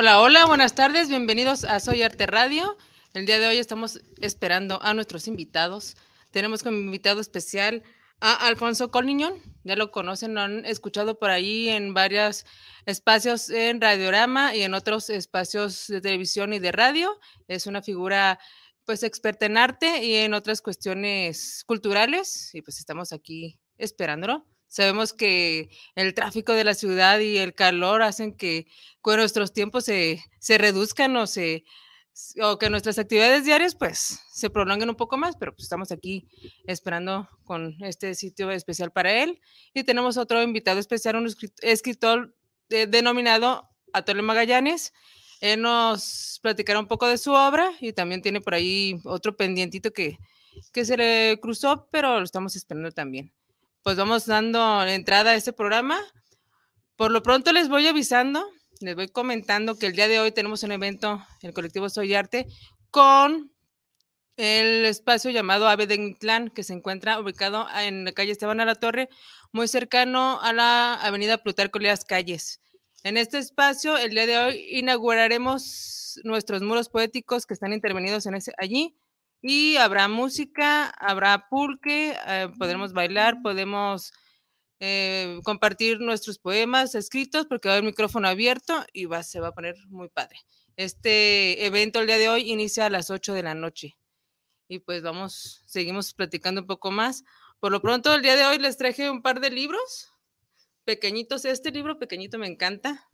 Hola, hola, buenas tardes, bienvenidos a Soy Arte Radio. El día de hoy estamos esperando a nuestros invitados. Tenemos como invitado especial a Alfonso Coliñón, ya lo conocen, lo han escuchado por ahí en varios espacios en Radiorama y en otros espacios de televisión y de radio. Es una figura pues experta en arte y en otras cuestiones culturales y pues estamos aquí esperándolo. Sabemos que el tráfico de la ciudad y el calor hacen que nuestros tiempos se, reduzcan o, se, o que nuestras actividades diarias pues se prolonguen un poco más, pero pues estamos aquí esperando con este sitio especial para él. Y tenemos otro invitado especial, un escritor eh, denominado Atole Magallanes. Él nos platicará un poco de su obra y también tiene por ahí otro pendientito que se le cruzó, pero lo estamos esperando también pues vamos dando entrada a este programa. Por lo pronto les voy avisando, les voy comentando que el día de hoy tenemos un evento, el colectivo Soy Arte, con el espacio llamado Ave de Clan, que se encuentra ubicado en la calle Esteban a la Torre, muy cercano a la avenida Plutarco Leas Calles. En este espacio, el día de hoy, inauguraremos nuestros muros poéticos que están intervenidos allí. Y habrá música, habrá pulque, eh, mm, podremos bailar, mm. podemos eh, compartir nuestros poemas escritos porque va a micrófono abierto y va, se va a poner muy padre. Este evento el día de hoy inicia a las 8 de la noche y pues vamos, seguimos platicando un poco más. Por lo pronto, el día de hoy les traje un par de libros pequeñitos. Este libro pequeñito me encanta,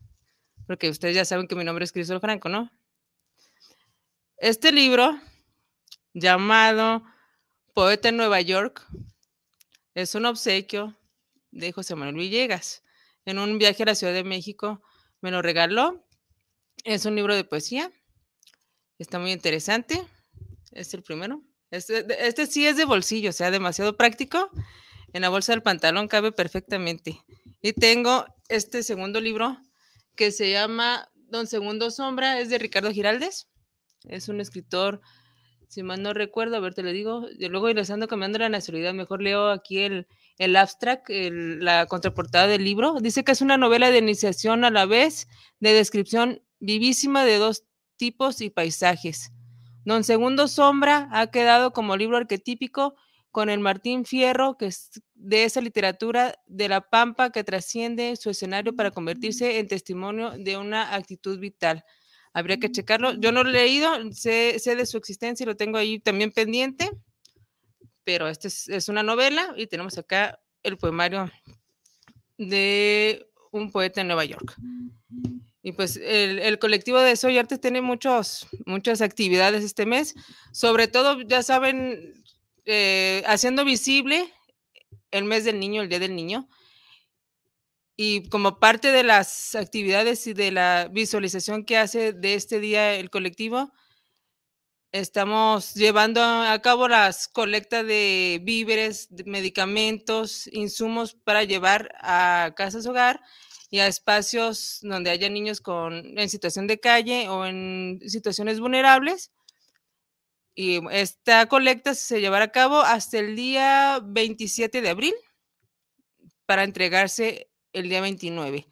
porque ustedes ya saben que mi nombre es Crisol Franco, ¿no? Este libro llamado Poeta en Nueva York. Es un obsequio de José Manuel Villegas. En un viaje a la Ciudad de México me lo regaló. Es un libro de poesía. Está muy interesante. Es el primero. Este, este sí es de bolsillo, o sea, demasiado práctico. En la bolsa del pantalón cabe perfectamente. Y tengo este segundo libro que se llama Don Segundo Sombra. Es de Ricardo Giraldes. Es un escritor si mal no recuerdo, a ver, te lo digo, luego les ando cambiando la nacionalidad, mejor leo aquí el, abstract, la contraportada del libro. Dice que es una novela de iniciación a la vez, de descripción vivísima de dos tipos y paisajes. Don Segundo Sombra ha quedado como libro arquetípico con el Martín Fierro, que es de esa literatura de la pampa que trasciende su escenario para mm. convertirse en testimonio de una actitud vital habría que checarlo. Yo no lo he leído, sé, sé de su existencia y lo tengo ahí también pendiente, pero esta es, una novela y tenemos acá el poemario de un poeta en Nueva York. Y pues el, el colectivo de Soy Artes tiene muchos, muchas actividades este mes, sobre todo, ya saben, eh, haciendo visible el mes del niño, el día del niño, y como parte de las actividades y de la visualización que hace de este día el colectivo, estamos llevando a cabo las colectas de víveres, medicamentos, insumos para llevar a casas hogar y a espacios donde haya niños con, en situación de calle o en situaciones vulnerables. Y esta colecta se llevará a cabo hasta el día 27 de abril para entregarse el día 29.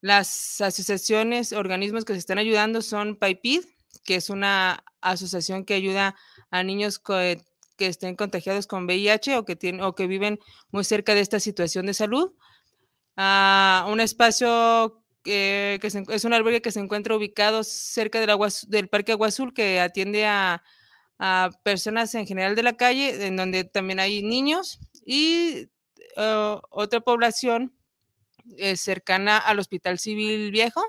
Las asociaciones, organismos que se están ayudando son PIPID, que es una asociación que ayuda a niños que, estén contagiados con VIH o que, o que viven muy cerca de esta situación de salud. Ah, un espacio que es un albergue que se encuentra ubicado cerca del, agua, del Parque Agua Azul, que atiende a, personas en general de la calle, en donde también hay niños y eh, otra población eh, cercana al Hospital Civil Viejo,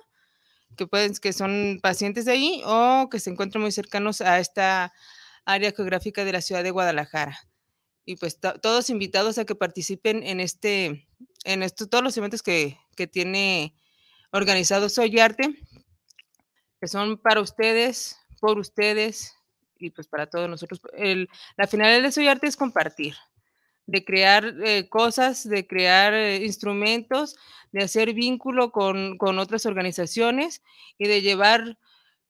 que, pueden, que son pacientes de ahí o que se encuentran muy cercanos a esta área geográfica de la ciudad de Guadalajara. Y pues todos invitados a que participen en este, en esto, todos los eventos que, que tiene organizado Soy Arte, que son para ustedes, por ustedes y pues para todos nosotros. la finalidad de Soy Arte es compartir de crear eh, cosas, de crear eh, instrumentos, de hacer vínculo con, otras organizaciones y de llevar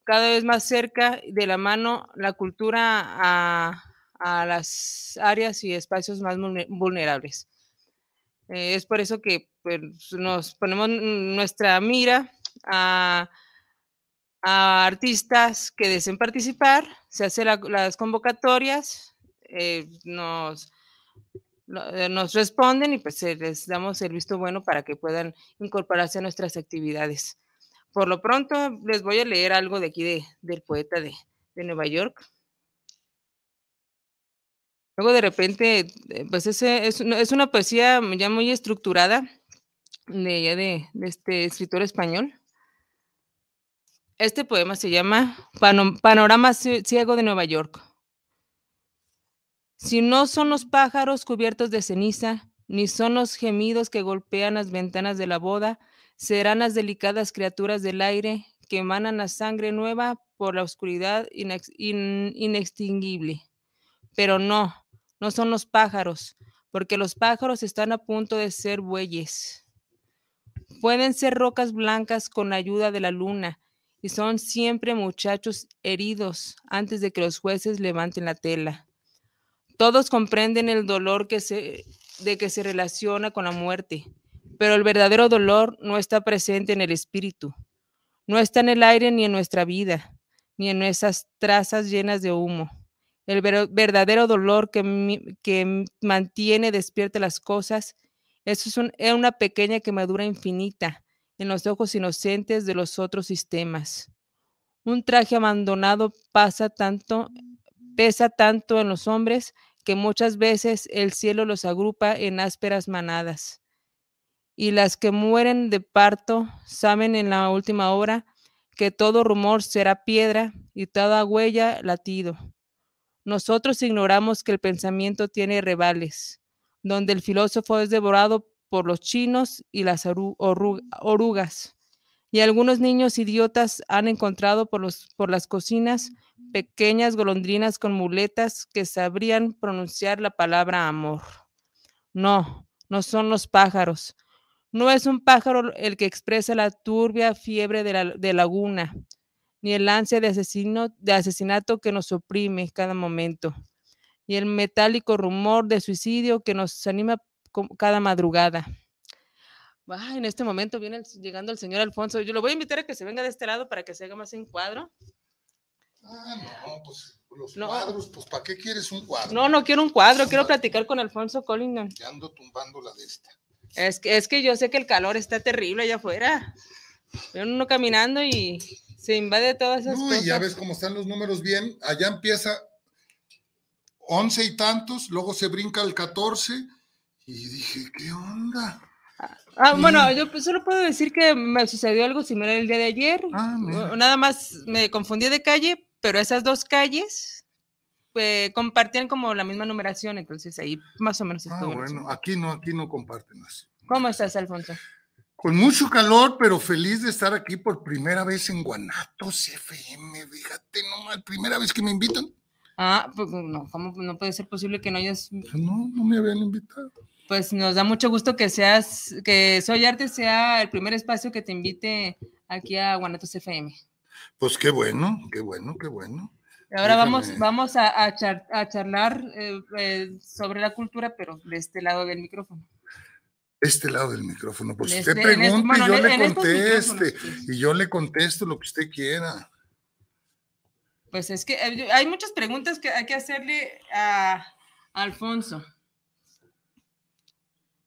cada vez más cerca de la mano la cultura a, las áreas y espacios más vulnerables. Eh, es por eso que pues, nos ponemos nuestra mira a, artistas que deseen participar, se hacen las convocatorias, nos eh, nos responden y pues les damos el visto bueno para que puedan incorporarse a nuestras actividades. Por lo pronto les voy a leer algo de aquí del poeta de, Nueva York. Luego de repente, eh, pues es, una poesía ya muy estructurada de, de, de este escritor español. Este poema se llama Panorama Ciego de Nueva York. Si no son los pájaros cubiertos de ceniza, ni son los gemidos que golpean las ventanas de la boda, serán las delicadas criaturas del aire que emanan la sangre nueva por la oscuridad inextinguible. Pero no, no son los pájaros, porque los pájaros están a punto de ser bueyes. Pueden ser rocas blancas con ayuda de la luna, y son siempre muchachos heridos antes de que los jueces levanten la tela. Todos comprenden el dolor que se, de que se relaciona con la muerte, pero el verdadero dolor no está presente en el espíritu, no está en el aire ni en nuestra vida, ni en nuestras trazas llenas de humo. El verdadero dolor que, mantiene despierta las cosas eso es, una pequeña quemadura infinita en los ojos inocentes de los otros sistemas. Un traje abandonado pasa tanto, pesa tanto en los hombres que muchas veces el cielo los agrupa en ásperas manadas. Y las que mueren de parto saben en la última hora que todo rumor será piedra y toda huella latido. Nosotros ignoramos que el pensamiento tiene rebales, donde el filósofo es devorado por los chinos y las orugas. Y algunos niños idiotas han encontrado por, los, por las cocinas pequeñas golondrinas con muletas que sabrían pronunciar la palabra amor. No, no son los pájaros. No es un pájaro el que expresa la turbia fiebre de, la, laguna, ni el ansia de, asesino, de asesinato que nos oprime cada momento, ni el metálico rumor de suicidio que nos anima cada madrugada. en este momento viene llegando el señor Alfonso. Yo lo voy a invitar a que se venga de este lado para que se haga más en cuadro. Ah, no, pues los cuadros, pues ¿para qué quieres un cuadro? No, no quiero un cuadro, quiero platicar con Alfonso Collingham. Ya ando tumbando la de esta. Es que, es que yo sé que el calor está terrible allá afuera. Veo uno caminando y se invade todas esas cosas. ya ves cómo están los números bien. Allá empieza once y tantos, luego se brinca al catorce. y dije, ¿qué onda? Ah, bueno, yo pues, solo puedo decir que me sucedió algo similar el día de ayer. Ah, Nada más me confundí de calle, pero esas dos calles eh, compartían como la misma numeración, entonces ahí más o menos. Ah, bueno, aquí no, aquí no comparten más. ¿Cómo estás, Alfonso? Con mucho calor, pero feliz de estar aquí por primera vez en Guanatos FM, fíjate nomás, primera vez que me invitan. Ah, pues no, ¿cómo no puede ser posible que no hayas... Pues no, no me habían invitado. Pues nos da mucho gusto que seas, que Soy Arte sea el primer espacio que te invite aquí a Guanatos FM. Pues qué bueno, qué bueno, qué bueno. Ahora vamos, vamos a, charlar eh, eh, sobre la cultura, pero de este lado del micrófono. este lado del micrófono, pues usted pregunta y yo le conteste, pues. y yo le contesto lo que usted quiera. Pues es que eh, hay muchas preguntas que hay que hacerle a Alfonso.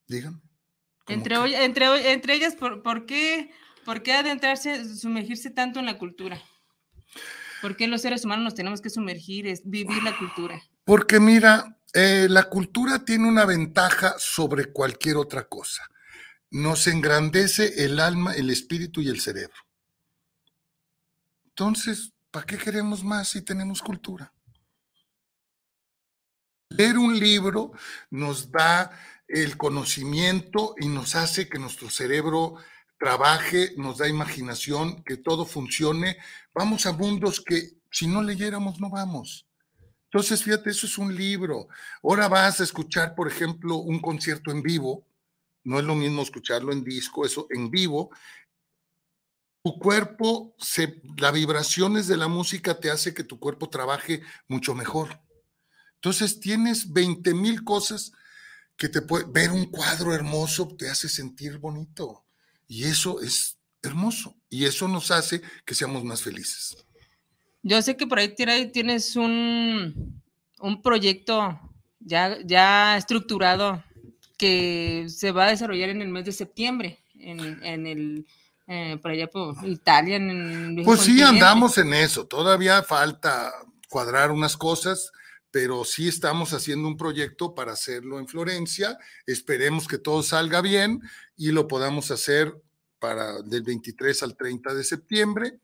Dígame. Entre, entre, entre ellas, por qué ¿Por qué adentrarse, sumergirse tanto en la cultura? ¿Por qué los seres humanos nos tenemos que sumergir, vivir la cultura? Porque mira, eh, la cultura tiene una ventaja sobre cualquier otra cosa. Nos engrandece el alma, el espíritu y el cerebro. Entonces, ¿para qué queremos más si tenemos cultura? Leer un libro nos da el conocimiento y nos hace que nuestro cerebro trabaje, nos da imaginación, que todo funcione. Vamos a mundos que si no leyéramos no vamos. Entonces, fíjate, eso es un libro. Ahora vas a escuchar, por ejemplo, un concierto en vivo. No es lo mismo escucharlo en disco, eso en vivo. Tu cuerpo, se, las vibraciones de la música te hace que tu cuerpo trabaje mucho mejor. Entonces, tienes 20 mil cosas que te puede ver un cuadro hermoso, te hace sentir bonito. Y eso es hermoso. Y eso nos hace que seamos más felices. Yo sé que por ahí tienes un, proyecto ya, ya estructurado que se va a desarrollar en el mes de septiembre, en, el, eh, por allá por Italia. En pues sí, andamos en eso. Todavía falta cuadrar unas cosas pero sí estamos haciendo un proyecto para hacerlo en Florencia. Esperemos que todo salga bien y lo podamos hacer para del 23 al 30 de septiembre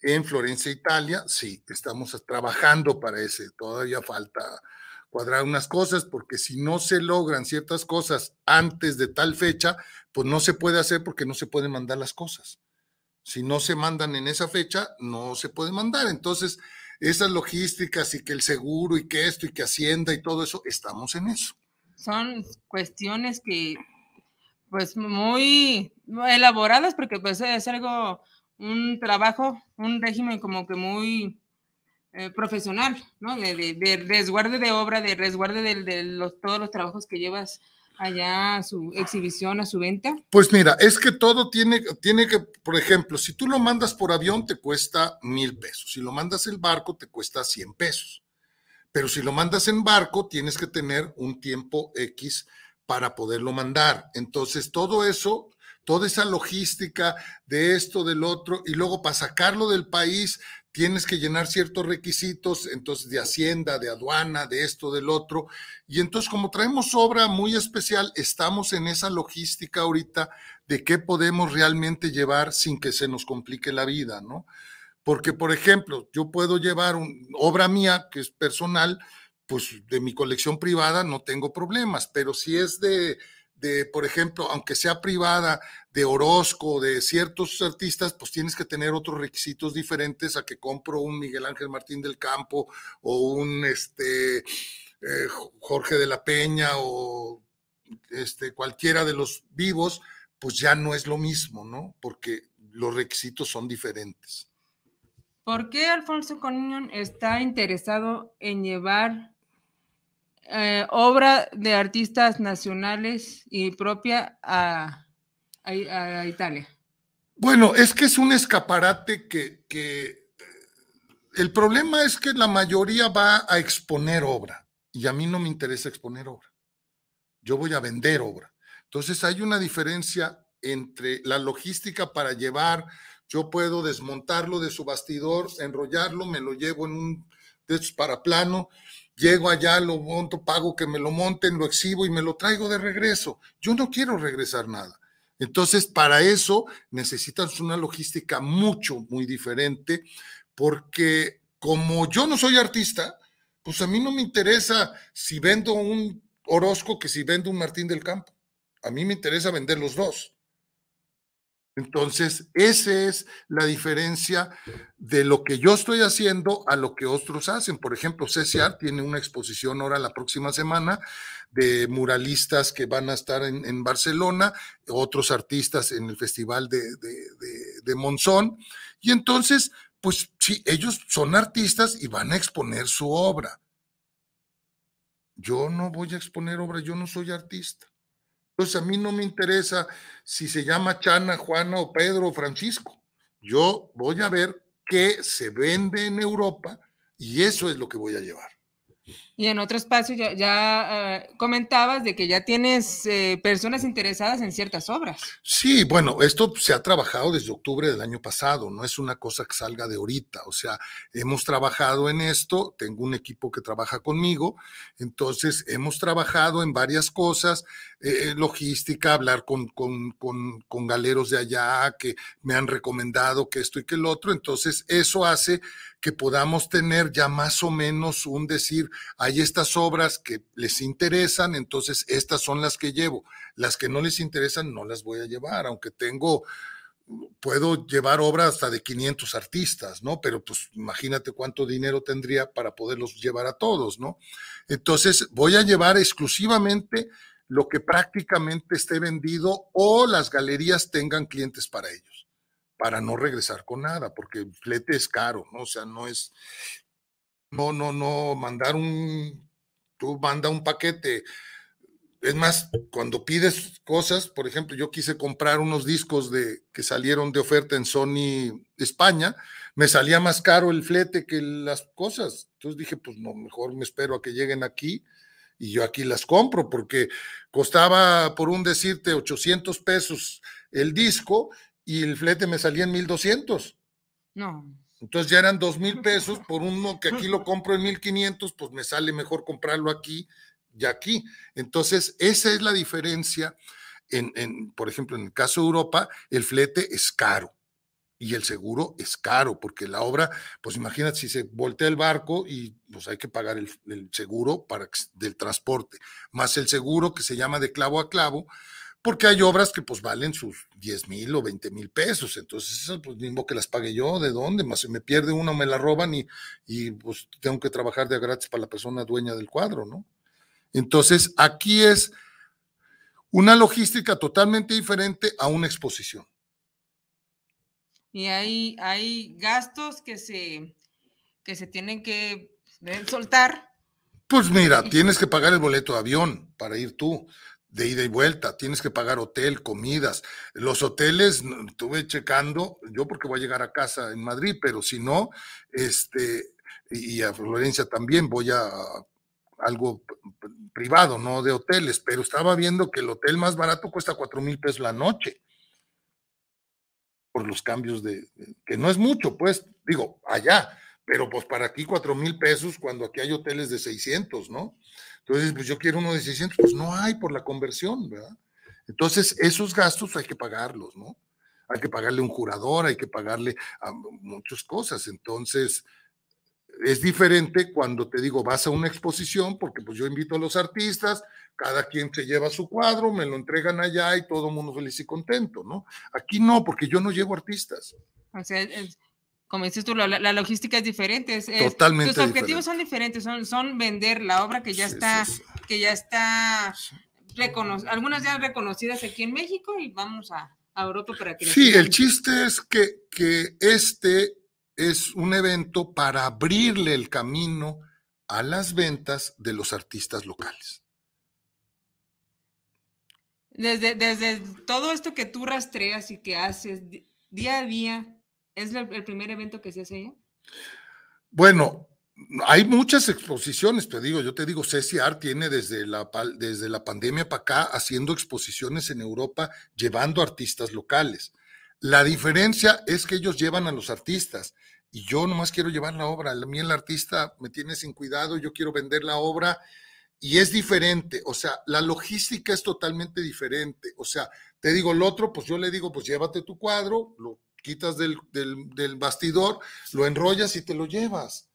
en Florencia, Italia. Sí, estamos trabajando para ese. Todavía falta cuadrar unas cosas, porque si no se logran ciertas cosas antes de tal fecha, pues no se puede hacer porque no se pueden mandar las cosas. Si no se mandan en esa fecha, no se pueden mandar. Entonces, esas logísticas y que el seguro y que esto y que Hacienda y todo eso, estamos en eso. Son cuestiones que, pues, muy elaboradas porque pues es algo, un trabajo, un régimen como que muy eh, profesional, ¿no? De, de, resguarde de obra, de resguarde de, de los, todos los trabajos que llevas allá a su exhibición, a su venta? Pues mira, es que todo tiene, tiene que, por ejemplo, si tú lo mandas por avión te cuesta mil pesos, si lo mandas el barco te cuesta cien pesos, pero si lo mandas en barco tienes que tener un tiempo X para poderlo mandar. Entonces, todo eso toda esa logística de esto, del otro, y luego para sacarlo del país tienes que llenar ciertos requisitos, entonces de hacienda, de aduana, de esto, del otro. Y entonces como traemos obra muy especial, estamos en esa logística ahorita de qué podemos realmente llevar sin que se nos complique la vida, ¿no? Porque, por ejemplo, yo puedo llevar un, obra mía, que es personal, pues de mi colección privada no tengo problemas, pero si es de de, por ejemplo, aunque sea privada, de Orozco, de ciertos artistas, pues tienes que tener otros requisitos diferentes a que compro un Miguel Ángel Martín del Campo o un este, eh, Jorge de la Peña o este, cualquiera de los vivos, pues ya no es lo mismo, ¿no? Porque los requisitos son diferentes. ¿Por qué Alfonso Conión está interesado en llevar eh, obra de artistas nacionales y propia a, Italia. Bueno, es que es un escaparate que, eh, el problema es que la mayoría va a exponer obra y a mí no me interesa exponer obra. Yo voy a vender obra. Entonces hay una diferencia entre la logística para llevar, yo puedo desmontarlo de su bastidor, enrollarlo, me lo llevo en un paraplano, llego allá, lo monto, pago que me lo monten, lo exhibo y me lo traigo de regreso. Yo no quiero regresar nada. Entonces, para eso necesitas una logística mucho, muy diferente, porque como yo no soy artista, pues a mí no me interesa si vendo un Orozco que si vendo un Martín del Campo. A mí me interesa vender los dos. Entonces, esa es la diferencia de lo que yo estoy haciendo a lo que otros hacen. Por ejemplo, CCR tiene una exposición ahora la próxima semana de muralistas que van a estar en, Barcelona, otros artistas en el Festival de, de Monzón. Y entonces, pues sí, ellos son artistas y van a exponer su obra. Yo no voy a exponer obra, yo no soy artista. Entonces a mí no me interesa si se llama Chana, Juana o Pedro o Francisco. Yo voy a ver qué se vende en Europa y eso es lo que voy a llevar. Y en otro espacio ya, eh, comentabas de que ya tienes eh, personas interesadas en ciertas obras. Sí, bueno, esto se ha trabajado desde octubre del año pasado, no es una cosa que salga de ahorita, o sea, hemos trabajado en esto, tengo un equipo que trabaja conmigo, entonces hemos trabajado en varias cosas, eh, logística, hablar con, con, con galeros de allá que me han recomendado que esto y que el otro, entonces eso hace que podamos tener ya más o menos un decir, hay estas obras que les interesan, entonces estas son las que llevo. Las que no les interesan no las voy a llevar, aunque tengo, puedo llevar obras hasta de 500 artistas, ¿no? Pero pues imagínate cuánto dinero tendría para poderlos llevar a todos, ¿no? Entonces voy a llevar exclusivamente lo que prácticamente esté vendido o las galerías tengan clientes para ellos para no regresar con nada, porque el flete es caro, ¿no? O sea, no es, no, no, no mandar un, tú manda un paquete. Es más, cuando pides cosas, por ejemplo, yo quise comprar unos discos de, que salieron de oferta en Sony España, me salía más caro el flete que las cosas. Entonces dije, pues no, mejor me espero a que lleguen aquí y yo aquí las compro, porque costaba, por un decirte, 800 pesos el disco y el flete me salía en 1200. No. Entonces ya eran dos mil pesos por uno que aquí lo compro en 1500, pues me sale mejor comprarlo aquí y aquí. Entonces, esa es la diferencia. En, en, por ejemplo, en el caso de Europa, el flete es caro y el seguro es caro, porque la obra, pues imagínate si se voltea el barco y pues hay que pagar el, el seguro para, del transporte, más el seguro que se llama de clavo a clavo, porque hay obras que pues valen sus 10 mil o veinte mil pesos, entonces eso pues mismo que las pague yo, ¿de dónde? Más se me pierde una, me la roban y, pues tengo que trabajar de gratis para la persona dueña del cuadro, ¿no? Entonces aquí es una logística totalmente diferente a una exposición. Y hay, hay gastos que se, que se tienen que soltar. Pues mira, tienes que pagar el boleto de avión para ir tú, de ida y vuelta, tienes que pagar hotel, comidas. Los hoteles, estuve checando, yo porque voy a llegar a casa en Madrid, pero si no, este, y a Florencia también voy a algo privado, no de hoteles, pero estaba viendo que el hotel más barato cuesta cuatro mil pesos la noche por los cambios de, que no es mucho, pues, digo, allá, pero pues para aquí cuatro mil pesos cuando aquí hay hoteles de 600, ¿no? Entonces, pues yo quiero uno de 600, pues no hay por la conversión, ¿verdad? Entonces, esos gastos hay que pagarlos, ¿no? Hay que pagarle un jurador, hay que pagarle a muchas cosas. Entonces, es diferente cuando te digo, vas a una exposición, porque pues yo invito a los artistas, cada quien se lleva su cuadro, me lo entregan allá y todo el mundo feliz y contento, ¿no? Aquí no, porque yo no llevo artistas. O sea, como dices tú, la, logística es diferente. Totalmente. Tus objetivos son diferentes, son, son vender la obra que ya está, que ya está reconocida, algunas ya reconocidas aquí en México y vamos a, a Europa para que. Sí, el chiste es que, que este es un evento para abrirle el camino a las ventas de los artistas locales. Desde, desde todo esto que tú rastreas y que haces día a día, ¿Es el, primer evento que se hace ahí? Bueno, hay muchas exposiciones, te digo, yo te digo, CCR tiene desde la, desde la pandemia para acá haciendo exposiciones en Europa, llevando artistas locales. La diferencia es que ellos llevan a los artistas y yo nomás quiero llevar la obra. A mí el artista me tiene sin cuidado, yo quiero vender la obra y es diferente. O sea, la logística es totalmente diferente. O sea, te digo, el otro, pues yo le digo, pues llévate tu cuadro, lo quitas del, bastidor, lo enrollas y te lo llevas.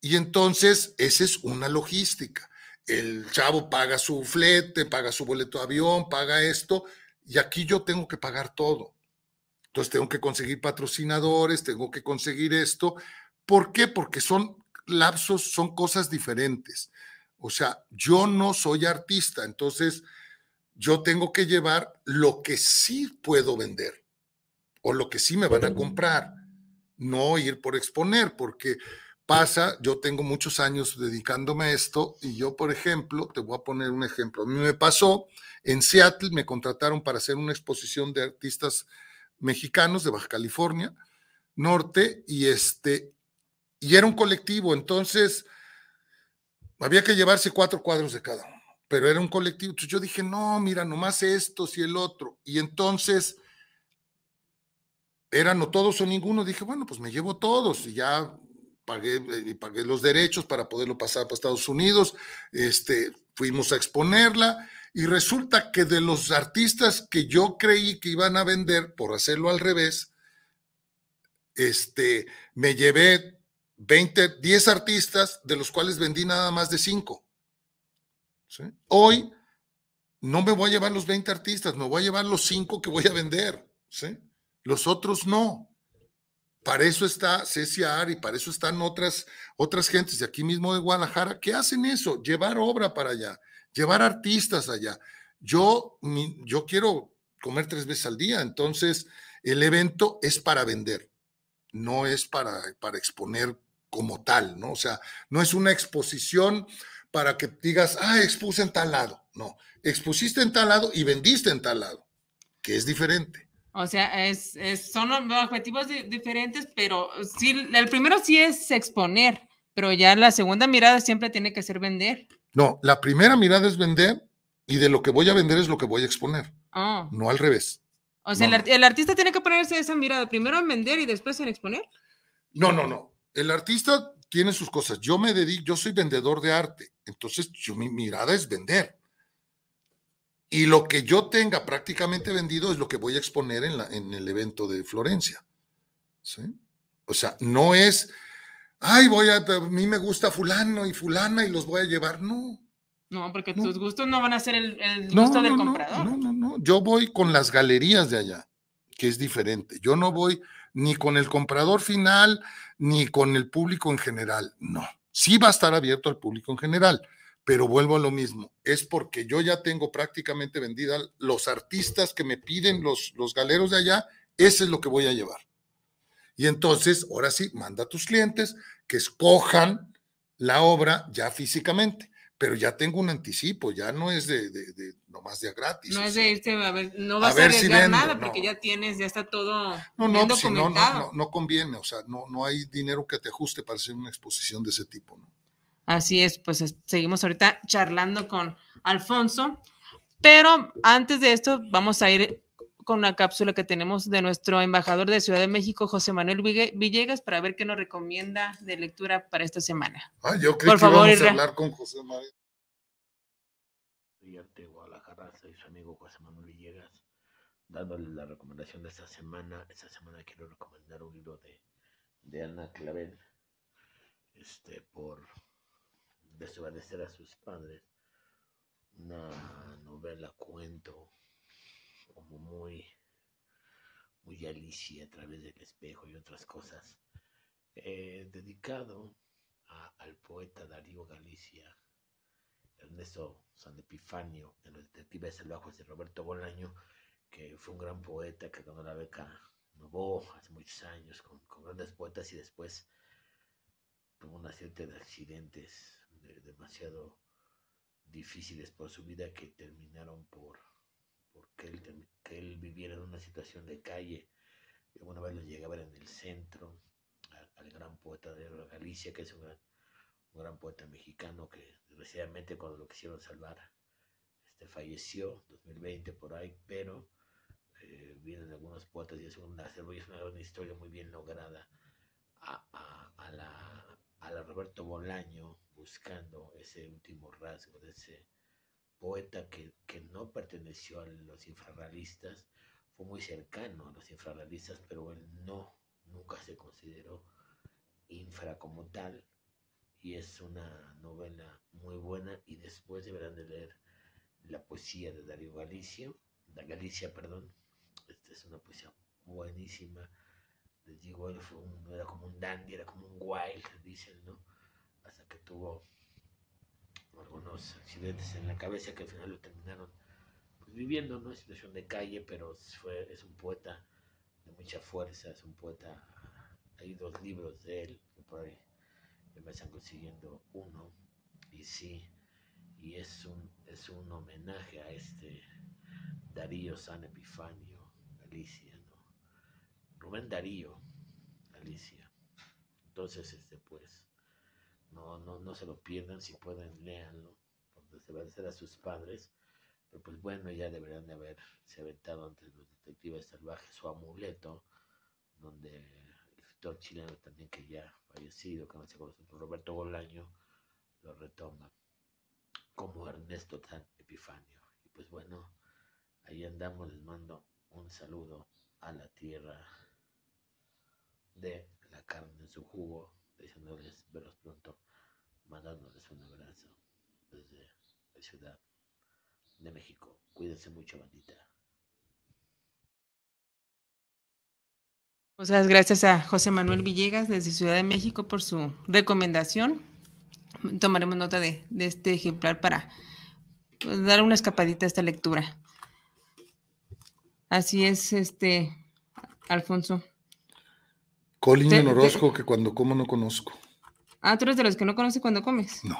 Y entonces, esa es una logística. El chavo paga su flete, paga su boleto de avión, paga esto, y aquí yo tengo que pagar todo. Entonces tengo que conseguir patrocinadores, tengo que conseguir esto. ¿Por qué? Porque son lapsos, son cosas diferentes. O sea, yo no soy artista, entonces yo tengo que llevar lo que sí puedo vender o lo que sí me van a comprar, no ir por exponer, porque pasa, yo tengo muchos años dedicándome a esto y yo, por ejemplo, te voy a poner un ejemplo. A mí me pasó en Seattle, me contrataron para hacer una exposición de artistas mexicanos de Baja California Norte y este y era un colectivo, entonces había que llevarse cuatro cuadros de cada uno, pero era un colectivo. Entonces yo dije, no, mira, nomás estos y el otro. Y entonces eran o todos o ninguno, dije, bueno, pues me llevo todos y ya pagué, eh, pagué los derechos para poderlo pasar para Estados Unidos, este, fuimos a exponerla y resulta que de los artistas que yo creí que iban a vender por hacerlo al revés, este, me llevé 20, 10 artistas de los cuales vendí nada más de 5. Hoy no me voy a llevar los 20 artistas, me voy a llevar los 5 que voy a vender. ¿sí? los otros no. Para eso está CCR y para eso están otras, otras gentes de aquí mismo de Guadalajara que hacen eso, llevar obra para allá, llevar artistas allá. Yo, yo quiero comer tres veces al día, entonces el evento es para vender, no es para, para exponer como tal, ¿no? O sea, no es una exposición para que digas, ah, expuse en tal lado. No, expusiste en tal lado y vendiste en tal lado, que es diferente. O sea, es, son objetivos diferentes, pero sí, el primero sí es exponer, pero ya la segunda mirada siempre tiene que ser vender. No, la primera mirada es vender y de lo que voy a vender es lo que voy a exponer. Oh. No al revés. O sea, el, artista tiene que ponerse esa mirada, primero en vender y después en exponer. No, no, no. El artista tiene sus cosas. Yo me dedico, yo soy vendedor de arte, entonces yo, mi mirada es vender. Y lo que yo tenga prácticamente vendido es lo que voy a exponer en, la, en el evento de Florencia. ¿Sí? O sea, no es, ay, voy a, a mí me gusta fulano y fulana y los voy a llevar. No. No, porque tus gustos no van a ser el, gusto del comprador. No, no, no. Yo voy con las galerías de allá, que es diferente. Yo no voy ni con el comprador final, ni con el público en general. No. Sí va a estar abierto al público en general pero vuelvo a lo mismo, es porque yo ya tengo prácticamente vendida los artistas que me piden los, galeros de allá, ese es lo que voy a llevar. Y entonces, ahora sí, manda a tus clientes que escojan la obra ya físicamente, pero ya tengo un anticipo, ya no es de, nomás de gratis. No es de irte a ver, no vas a, ver nada porque ya tienes, ya está todo no, no, pues, no, no, no, conviene, o sea, no, no hay dinero que te ajuste para hacer una exposición de ese tipo, ¿no? Así es, pues seguimos ahorita charlando con Alfonso, pero antes de esto vamos a ir con una cápsula que tenemos de nuestro embajador de Ciudad de México, José Manuel Villegas, para ver qué nos recomienda de lectura para esta semana. Ah, yo creo que favor, vamos a hablar con José Manuel. Soy Guadalajara, soy su amigo José Manuel Villegas, dándole la recomendación de esta semana. Esta semana quiero recomendar un libro de, de Ana Clavel, este, por desobedecer a sus padres. Una novela cuento como muy, muy Alicia a través del espejo y otras cosas. Eh, dedicado al poeta Darío Galicia, Ernesto San Epifanio, en los detectives salvajes de Roberto Bolaño, que fue un gran poeta que ganó la beca Novo hace muchos años con, con grandes poetas y después tuvo una serie de accidentes demasiado difíciles por su vida que terminaron por porque él, que él viviera en una situación de calle. y alguna vez lo llegaba en el centro, al, gran poeta de Galicia, que es un gran, un gran poeta mexicano que desgraciadamente cuando lo quisieron salvar este, falleció 2020 por ahí, pero eh, vienen algunos poetas y es una, es una historia muy bien lograda a, a, a la Roberto Bolaño buscando ese último rasgo de ese poeta que, no perteneció a los infrarrealistas, fue muy cercano a los infrarrealistas, pero él no, nunca se consideró infra como tal, y es una novela muy buena, y después deberán de leer la poesía de Darío Galicia, de Galicia, perdón, esta es una poesía buenísima, desde digo, él fue era como un dandy, era como un wild, dicen, ¿no? Hasta que tuvo algunos accidentes en la cabeza que al final lo terminaron pues, viviendo, ¿no? En situación de calle, pero fue, es un poeta de mucha fuerza, es un poeta. Hay dos libros de él que por ahí me están consiguiendo uno, y sí, y es un, es un homenaje a este Darío San Epifanio Alicia Rubén Darío, Alicia. Entonces, este, pues, no, no, no se lo pierdan, si pueden, léanlo, porque se va a hacer a sus padres. Pero pues bueno, ya deberían de haberse aventado ante los detectives salvajes su amuleto, donde el escritor chileno también que ya fallecido, que no se conoce, Roberto Bolaño, lo retoma como Ernesto Tan Epifanio. Y pues bueno, ahí andamos, les mando un saludo a la tierra de la carne en su jugo, deseándoles verlos pronto, mandándoles un abrazo desde la Ciudad de México. Cuídense mucho, bandita. Muchas gracias a José Manuel Villegas desde Ciudad de México por su recomendación. Tomaremos nota de, este ejemplar para pues, dar una escapadita a esta lectura. Así es, este, Alfonso. Colin Orozco, que cuando como no conozco. Ah, tú eres de los que no conoces cuando comes. No.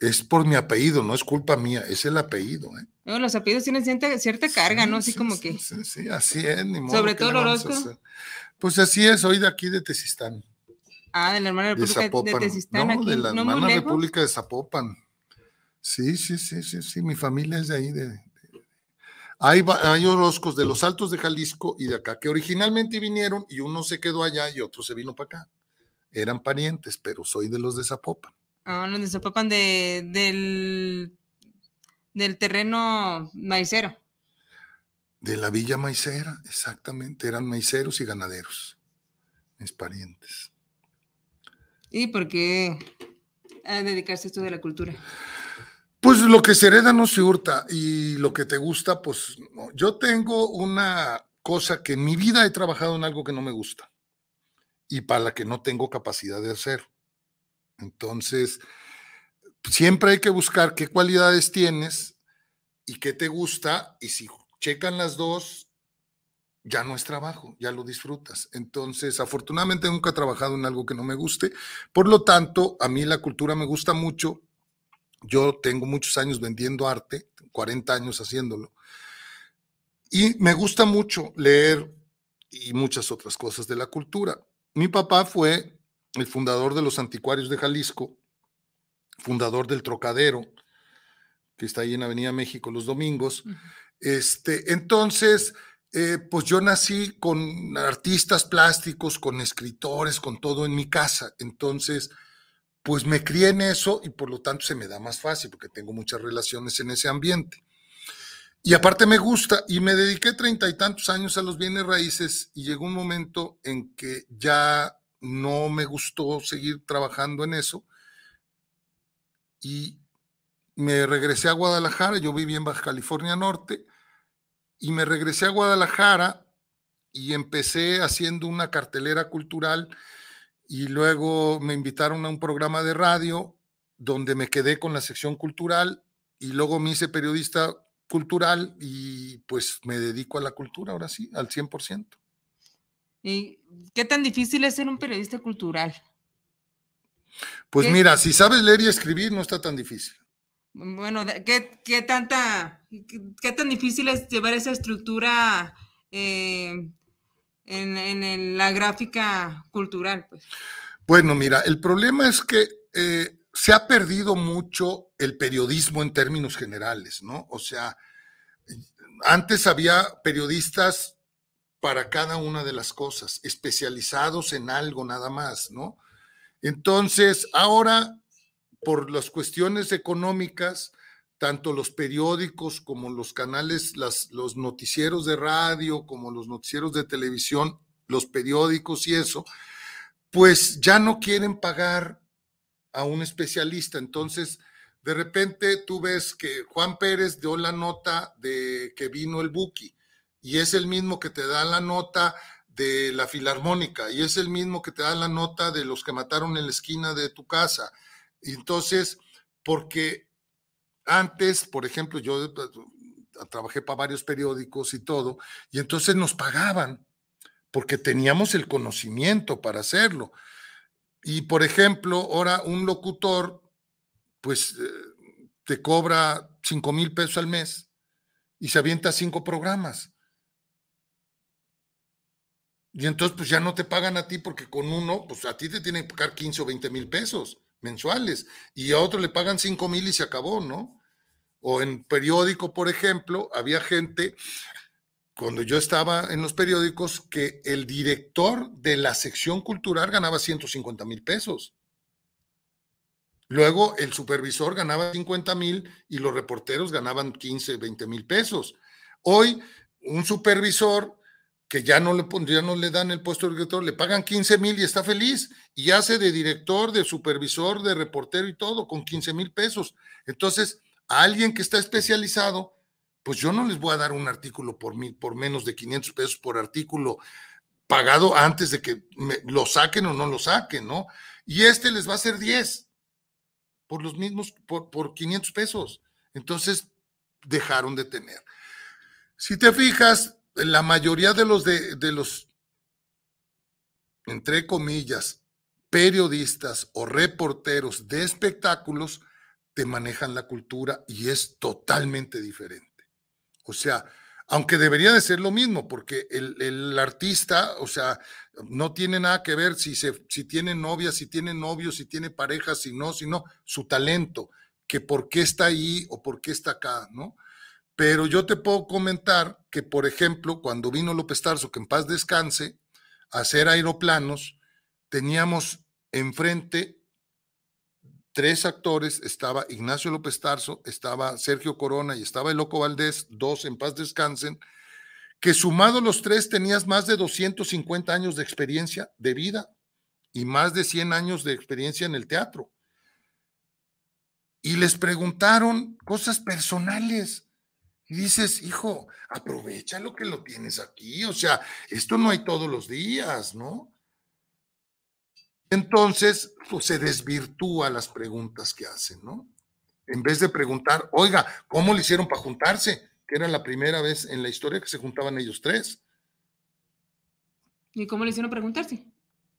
Es por mi apellido, no es culpa mía, es el apellido. ¿eh? los apellidos tienen cierta, carga, ¿no? Así como que. Sí, así es, ni modo. Sobre todo Orozco. Pues así es, soy de aquí de Tesistán. Ah, de la hermana República de, la hermana República de Zapopan. Sí, sí, sí, sí, sí, mi familia es de ahí, de, hay, hay de los Altos de Jalisco y de acá, que originalmente vinieron y uno se quedó allá y otro se vino para acá. Eran parientes, pero soy de los de Zapopan. Ah, los de Zapopan de, del, del terreno maicero. De la villa maicera, exactamente. Eran maiceros y ganaderos, mis parientes. ¿Y por qué a dedicarse a esto de la cultura? Pues lo que se hereda no se hurta y lo que te gusta, pues yo tengo una cosa que en mi vida he trabajado en algo que no me gusta y para la que no tengo capacidad de hacer. Entonces, siempre hay que buscar qué cualidades tienes y qué te gusta y si checan las dos, ya no es trabajo, ya lo disfrutas. Entonces, afortunadamente nunca he trabajado en algo que no me guste. Por lo tanto, a mí la cultura me gusta mucho, yo tengo muchos años vendiendo arte, 40 años haciéndolo, y me gusta mucho leer y muchas otras cosas de la cultura. Mi papá fue el fundador de los anticuarios de Jalisco, fundador del Trocadero, que está ahí en Avenida México los domingos. Este, entonces, eh, pues yo nací con artistas plásticos, con escritores, con todo en mi casa. Entonces, pues me crié en eso y por lo tanto se me da más fácil porque tengo muchas relaciones en ese ambiente. Y aparte me gusta y me dediqué treinta y tantos años a los bienes raíces y llegó un momento en que ya no me gustó seguir trabajando en eso y me regresé a Guadalajara, yo viví en Baja California Norte y me regresé a Guadalajara y empecé haciendo una cartelera cultural y luego me invitaron a un programa de radio donde me quedé con la sección cultural y luego me hice periodista cultural y pues me dedico a la cultura ahora sí, al 100%. ¿Y qué tan difícil es ser un periodista cultural? Pues mira, si sabes leer y escribir no está tan difícil. Bueno, ¿qué, tanta, tan difícil es llevar esa estructura eh, en, la gráfica cultural. Pues. Bueno, mira, el problema es que eh, se ha perdido mucho el periodismo en términos generales, ¿no? O sea, antes había periodistas para cada una de las cosas, especializados en algo nada más, ¿no? Entonces, ahora, por las cuestiones económicas, tanto los periódicos como los canales, los noticieros de radio, como los noticieros de televisión, los periódicos y eso, pues ya no quieren pagar a un especialista. Entonces, de repente tú ves que Juan Pérez dio la nota de que vino el Buki y es el mismo que te da la nota de la filarmónica y es el mismo que te da la nota de los que mataron en la esquina de tu casa. entonces, porque antes, por ejemplo, yo eh, pues, trabajé para varios periódicos y todo, y entonces nos pagaban porque teníamos el conocimiento para hacerlo. Y, por ejemplo, ahora un locutor, pues, eh, te cobra 5 mil pesos al mes y se avienta cinco programas. Y entonces, pues ya no te pagan a ti porque con uno, pues a ti te tienen que pagar 15 o 20 mil pesos mensuales y a otro le pagan 5 mil y se acabó, ¿no? o en periódico, por ejemplo, había gente, cuando yo estaba en los periódicos, que el director de la sección cultural ganaba 150 mil pesos. Luego el supervisor ganaba 50 mil y los reporteros ganaban 15, 20 mil pesos. Hoy un supervisor que ya no le no le dan el puesto de director, le pagan 15 mil y está feliz y hace de director, de supervisor, de reportero y todo con 15 mil pesos. Entonces, alguien que está especializado, pues yo no les voy a dar un artículo por, por menos de 500 pesos por artículo pagado antes de que lo saquen o no lo saquen, ¿no? Y este les va a ser 10 por los mismos, por, 500 pesos. Entonces, dejaron de tener. Si te fijas, la mayoría de los, de los, entre comillas, periodistas o reporteros de espectáculos, manejan la cultura y es totalmente diferente. O sea, aunque debería de ser lo mismo, porque el, artista, o sea, no tiene nada que ver si, se, si tiene novia, si tiene novio, si tiene pareja, si no, si no, su talento, que por qué está ahí o por qué está acá, ¿no? Pero yo te puedo comentar que, por ejemplo, cuando vino López Tarso, que en paz descanse, a hacer aeroplanos, teníamos enfrente tres actores, estaba Ignacio López Tarso, estaba Sergio Corona y estaba el Loco Valdés, dos en paz descansen, que sumado los tres tenías más de 250 años de experiencia de vida y más de 100 años de experiencia en el teatro. Y les preguntaron cosas personales. Y dices, hijo, aprovecha lo que lo tienes aquí. O sea, esto no hay todos los días, ¿no? Entonces, pues, se desvirtúa las preguntas que hacen, ¿no? En vez de preguntar, oiga, ¿cómo le hicieron para juntarse? Que era la primera vez en la historia que se juntaban ellos tres. ¿Y cómo le hicieron preguntarse?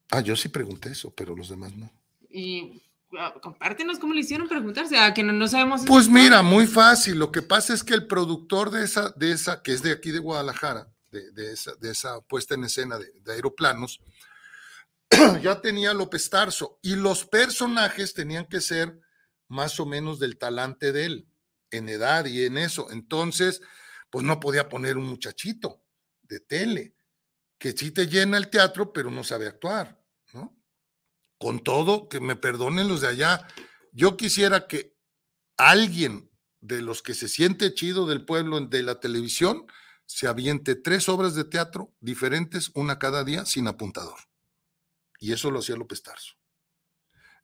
Ah, yo sí pregunté eso, pero los demás no. Y ah, compártenos cómo le hicieron preguntarse, a que no, sabemos. Pues mira, muy fácil. Lo que pasa es que el productor de esa, de esa que es de aquí de Guadalajara, de, esa, de esa, puesta en escena de aeroplanos, ya tenía López Tarso y los personajes tenían que ser más o menos del talante de él, en edad y en eso. Entonces, pues no podía poner un muchachito de tele, que sí te llena el teatro, pero no sabe actuar, ¿no? Con todo, que me perdonen los de allá, yo quisiera que alguien de los que se siente chido del pueblo de la televisión se aviente tres obras de teatro diferentes, una cada día, sin apuntador. Y eso lo hacía López Tarso.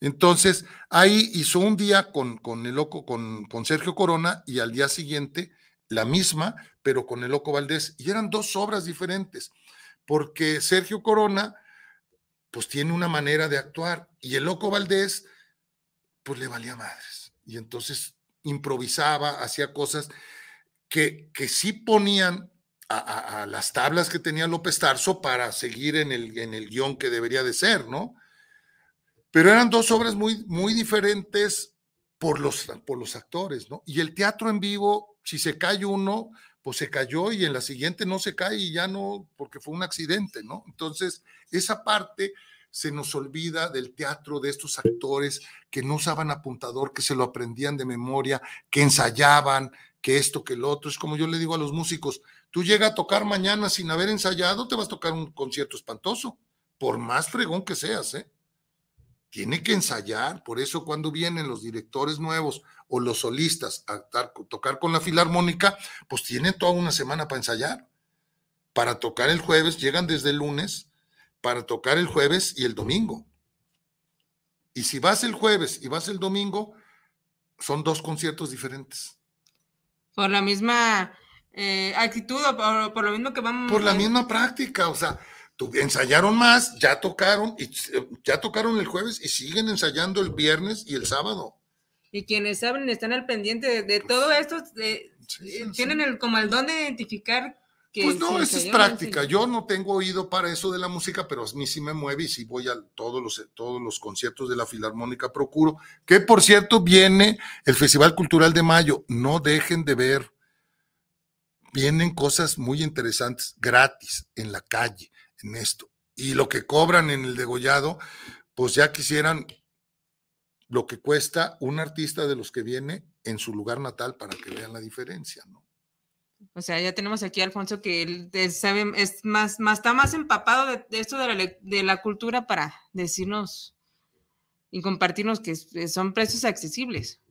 Entonces, ahí hizo un día con, con el loco, con, con, Sergio Corona y al día siguiente la misma, pero con el loco Valdés. Y eran dos obras diferentes, porque Sergio Corona, pues tiene una manera de actuar y el loco Valdés, pues le valía madres. Y entonces improvisaba, hacía cosas que, que sí ponían a, las tablas que tenía López Tarso para seguir en el, en el guión que debería de ser, ¿no? Pero eran dos obras muy, muy diferentes por los, por los actores, ¿no? Y el teatro en vivo, si se cae uno, pues se cayó y en la siguiente no se cae y ya no, porque fue un accidente, ¿no? Entonces, esa parte se nos olvida del teatro de estos actores que no usaban apuntador, que se lo aprendían de memoria, que ensayaban, que esto, que el otro. Es como yo le digo a los músicos, Tú llegas a tocar mañana sin haber ensayado, te vas a tocar un concierto espantoso, por más fregón que seas, ¿eh? Tiene que ensayar, por eso cuando vienen los directores nuevos o los solistas a tocar con la filarmónica, pues tienen toda una semana para ensayar. Para tocar el jueves, llegan desde el lunes, para tocar el jueves y el domingo. Y si vas el jueves y vas el domingo, son dos conciertos diferentes. Por la misma eh, actitud por, lo mismo que vamos Por la misma práctica, o sea, ensayaron más, ya tocaron, y, eh, ya tocaron el jueves y siguen ensayando el viernes y el sábado. Y quienes saben están al pendiente de, pues, todo esto, eh, tienen el, como el don de identificar pues no, esa es práctica. Yo no tengo oído para eso de la música, pero a mí sí me mueve y si voy a todos los, todos los conciertos de la Filarmónica Procuro, que por cierto viene el Festival Cultural de Mayo. No dejen de ver vienen cosas muy interesantes gratis en la calle, en esto. Y lo que cobran en el degollado, pues ya quisieran lo que cuesta un artista de los que viene en su lugar natal para que vean la diferencia, ¿no? O sea, ya tenemos aquí a Alfonso que él sabe, es más, más, está más empapado de, esto de la, de la, cultura para decirnos y compartirnos que son precios accesibles.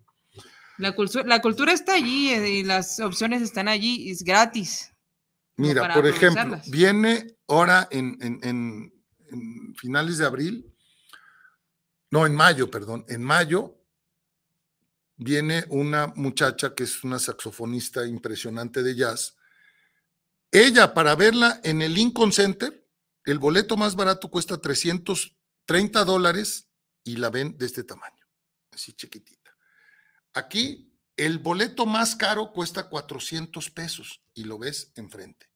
La cultura, está allí eh, y las opciones están allí, es gratis. Mira, por ejemplo, viene ahora en, finales de abril, no, en mayo, perdón, en mayo viene una muchacha que es una saxofonista impresionante de jazz. Ella, para verla en el Lincoln Center, el boleto más barato cuesta 330 dólares y la ven de este tamaño, así chiquitita. Aquí el boleto más caro cuesta 400 pesos y lo ves enfrente.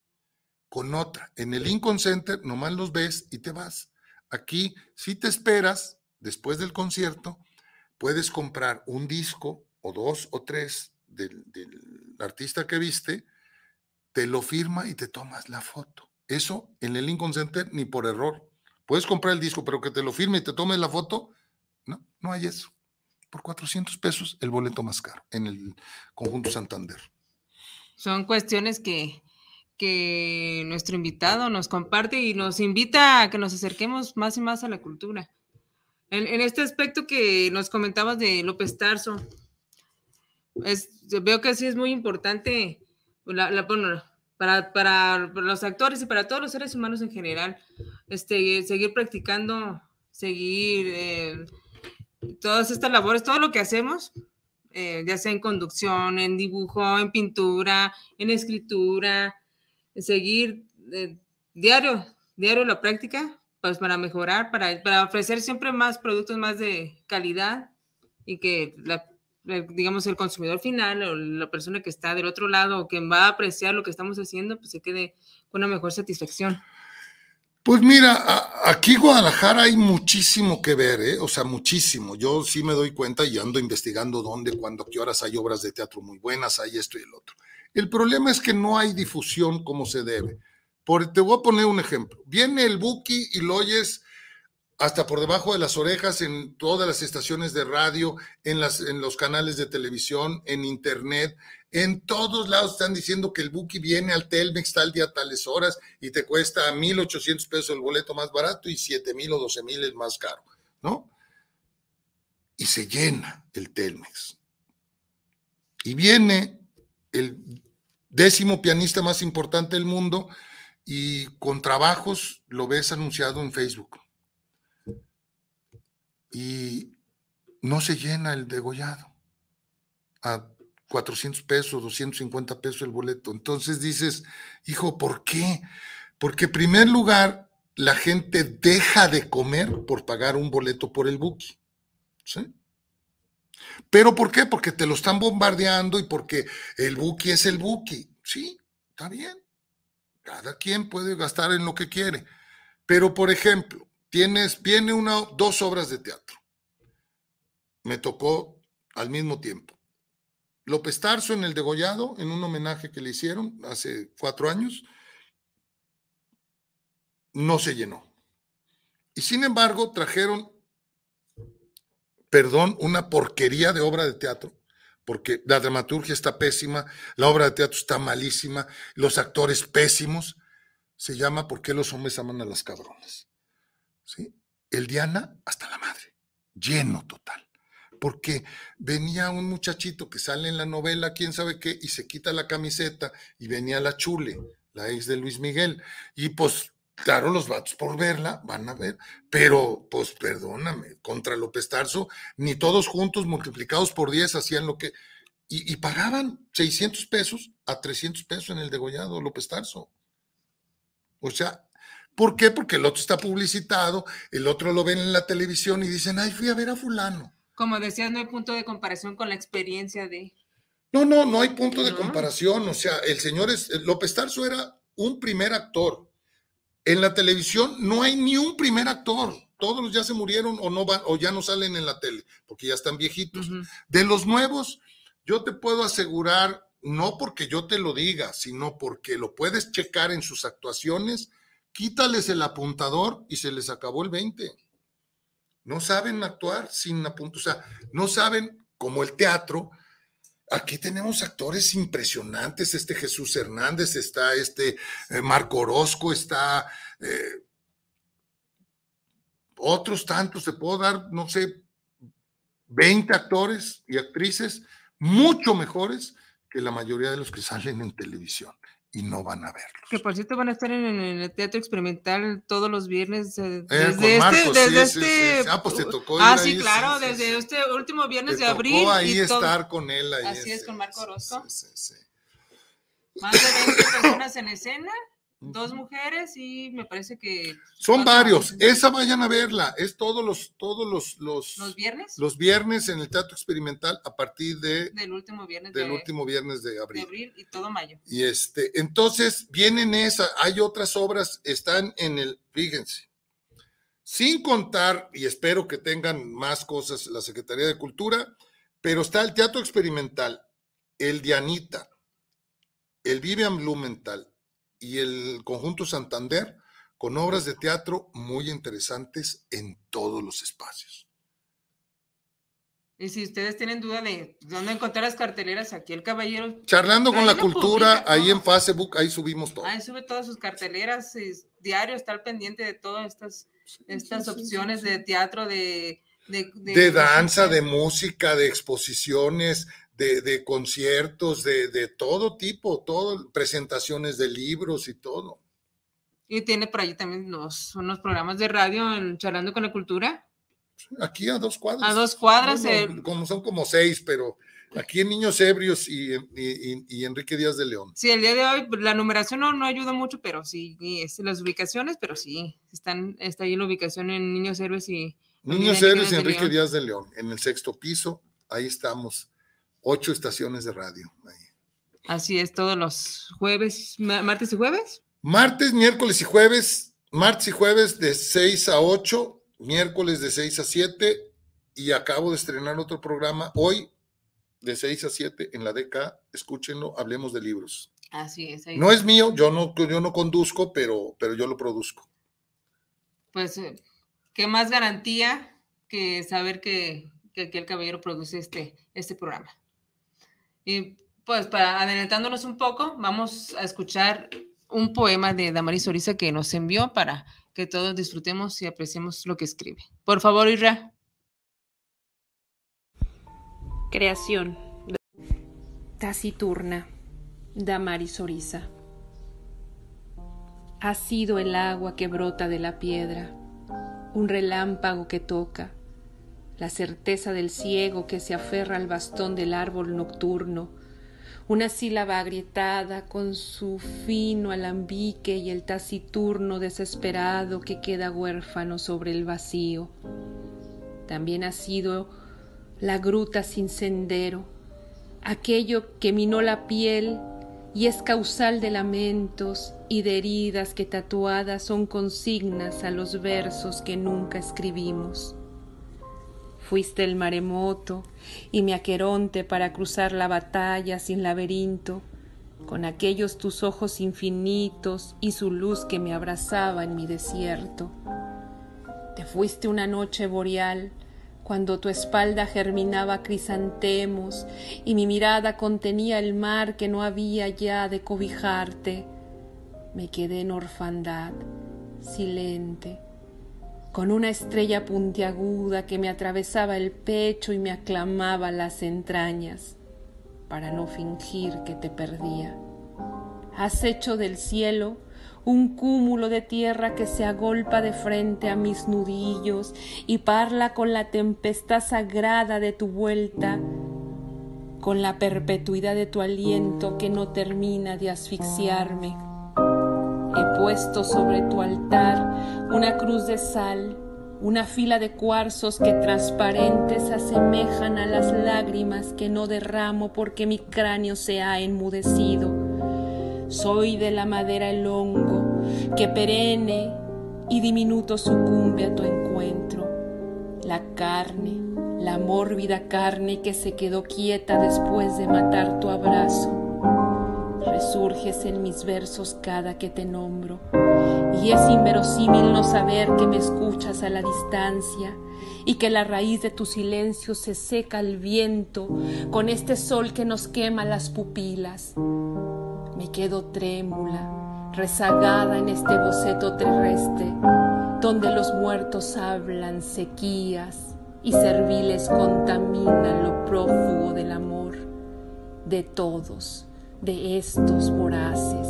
Con otra, en el Lincoln Center nomás los ves y te vas. Aquí, si te esperas, después del concierto, puedes comprar un disco o dos o tres del, artista que viste, te lo firma y te tomas la foto. Eso en el Lincoln Center ni por error. Puedes comprar el disco, pero que te lo firme y te tomes la foto, no, no hay eso por 400 pesos el boleto más caro en el conjunto Santander. Son cuestiones que, que nuestro invitado nos comparte y nos invita a que nos acerquemos más y más a la cultura. En, este aspecto que nos comentabas de López Tarso, es, veo que sí es muy importante para, los actores y para todos los seres humanos en general, este, seguir practicando, seguir eh, todas estas labores, todo lo que hacemos, eh, ya sea en conducción, en dibujo, en pintura, en escritura, seguir eh, diario, diario la práctica, pues para mejorar, para, para ofrecer siempre más productos más de calidad y que digamos el consumidor final o la persona que está del otro lado o quien va a apreciar lo que estamos haciendo, pues se quede con una mejor satisfacción. Pues mira, aquí Guadalajara hay muchísimo que ver, ¿eh? o sea, muchísimo. Yo sí me doy cuenta y ando investigando dónde, cuándo, qué horas hay obras de teatro muy buenas, hay esto y el otro. El problema es que no hay difusión como se debe. te voy a poner un ejemplo. Viene el Buki y lo oyes hasta por debajo de las orejas en todas las estaciones de radio, en los canales de televisión, en internet, en todos lados están diciendo que el Buki viene al Telmex tal día, tales horas, y te cuesta 1,800 pesos el boleto más barato y 7,000 o 12,000 el más caro, ¿no? Y se llena el Telmex. Y viene el décimo pianista más importante del mundo y con trabajos lo ves anunciado en Facebook. Y no se llena el degollado a 400 pesos, 250 pesos el boleto. Entonces dices, hijo, ¿por qué? Porque en primer lugar, la gente deja de comer por pagar un boleto por el buki. ¿Sí? ¿Pero por qué? Porque te lo están bombardeando y porque el buki es el buki. Sí, está bien. Cada quien puede gastar en lo que quiere. Pero, por ejemplo, tienes, viene una, dos obras de teatro. Me tocó al mismo tiempo. López Tarso en el degollado, en un homenaje que le hicieron hace cuatro años, no se llenó. Y sin embargo, trajeron, perdón, una porquería de obra de teatro, porque la dramaturgia está pésima, la obra de teatro está malísima, los actores pésimos. Se llama ¿Por qué los hombres aman a las cabrones? ¿Sí? El Diana hasta la madre, lleno total porque venía un muchachito que sale en la novela, quién sabe qué, y se quita la camiseta y venía la chule, la ex de Luis Miguel. Y pues, claro, los vatos por verla van a ver, pero pues perdóname, contra López Tarso, ni todos juntos multiplicados por 10 hacían lo que... Y, y pagaban 600 pesos a 300 pesos en el degollado López Tarso. O sea, ¿Por qué? Porque el otro está publicitado, el otro lo ven en la televisión y dicen, ay, fui a ver a fulano como decías, no hay punto de comparación con la experiencia de... No, no, no hay punto de comparación. O sea, el señor es, eh, López Tarso era un primer actor. En la televisión no hay ni un primer actor. Todos ya se murieron o, no van, o ya no salen en la tele, porque ya están viejitos. De los nuevos, yo te puedo asegurar, no porque yo te lo diga, sino porque lo puedes checar en sus actuaciones, quítales el apuntador y se les acabó el 20 no saben actuar sin apuntos. o sea, no saben como el teatro. Aquí tenemos actores impresionantes, este Jesús Hernández, está este eh, Marco Orozco, está eh, otros tantos, te puedo dar, no sé, 20 actores y actrices mucho mejores que la mayoría de los que salen en televisión y no van a verlos. Que por cierto van a estar en, el Teatro Experimental todos los viernes. Eh, eh, desde este, Marcos, este, desde sí, este... Sí, sí. Ah, pues te tocó. Ah, sí, claro, desde este último viernes de abril. Tocó ahí y estar todo. con él. Así es, con Marco Orozco. Más de 20 personas en escena dos mujeres y me parece que... Son varios. Esa vayan a verla. Es todos los... Todos los, los, viernes. Los viernes en el Teatro Experimental a partir Del último viernes. Del de, último viernes de abril. De abril y todo mayo. Y este, entonces vienen esa. Hay otras obras, están en el... Fíjense. Sin contar, y espero que tengan más cosas la Secretaría de Cultura, pero está el Teatro Experimental, el Dianita, el Vivian Blumenthal, y el conjunto Santander con obras de teatro muy interesantes en todos los espacios. Y si ustedes tienen duda de dónde encontrar las carteleras, aquí el caballero. Charlando con la cultura, ahí en Facebook, ahí subimos todo. Ahí sube todas sus carteleras, diario estar pendiente de todas estas, estas opciones de teatro, de, de, de, de danza, de música, de exposiciones, de, conciertos, de, todo tipo, todo, presentaciones de libros y todo. Y tiene por ahí también los, unos programas de radio en Charlando con la Cultura. Aquí a dos cuadras. A dos cuadras. Eh. como son como seis, pero aquí en Niños Ebrios y, Enrique Díaz de León. Sí, el día de hoy pues, la numeración no, no ayuda mucho, pero sí, es las ubicaciones, pero sí, están, está ahí la ubicación en Niños Héroes y... Niños Héroes y Enrique Díaz de León, en el sexto piso, ahí estamos ocho estaciones de radio. Así es, todos los jueves, martes y jueves. Martes, miércoles y jueves, martes y jueves de 6 a 8, miércoles de 6 a 7 y acabo de estrenar otro programa hoy de 6 a 7 en la DK. Escúchenlo, hablemos de libros. Así es. Ahí no es mío, yo no, yo no conduzco, pero, pero yo lo produzco. Pues, eh, ¿qué más garantía que saber que, que, el caballero produce este, este programa? Y pues para adelantándonos un poco, vamos a escuchar un poema de Damaris Oriza que nos envió para que todos disfrutemos y apreciemos lo que escribe. Por favor, Irra. Creación. Taciturna. Damaris Oriza Ha sido el agua que brota de la piedra, un relámpago que toca, la certeza del ciego que se aferra al bastón del árbol nocturno, una sílaba agrietada con su fino alambique y el taciturno desesperado que queda huérfano sobre el vacío. También ha sido la gruta sin sendero, aquello que minó la piel y es causal de lamentos y de heridas que tatuadas son consignas a los versos que nunca escribimos fuiste el maremoto y mi aqueronte para cruzar la batalla sin laberinto, con aquellos tus ojos infinitos y su luz que me abrazaba en mi desierto. Te fuiste una noche boreal, cuando tu espalda germinaba crisantemos y mi mirada contenía el mar que no había ya de cobijarte, me quedé en orfandad, silente con una estrella puntiaguda que me atravesaba el pecho y me aclamaba las entrañas, para no fingir que te perdía. Has hecho del cielo un cúmulo de tierra que se agolpa de frente a mis nudillos y parla con la tempestad sagrada de tu vuelta, con la perpetuidad de tu aliento que no termina de asfixiarme. He puesto sobre tu altar una cruz de sal, una fila de cuarzos que transparentes asemejan a las lágrimas que no derramo porque mi cráneo se ha enmudecido. Soy de la madera el hongo que perene y diminuto sucumbe a tu encuentro. La carne, la mórbida carne que se quedó quieta después de matar tu abrazo Resurges en mis versos cada que te nombro, y es inverosímil no saber que me escuchas a la distancia y que la raíz de tu silencio se seca al viento con este sol que nos quema las pupilas. Me quedo trémula, rezagada en este boceto terrestre, donde los muertos hablan sequías y serviles contaminan lo prófugo del amor de todos de estos voraces.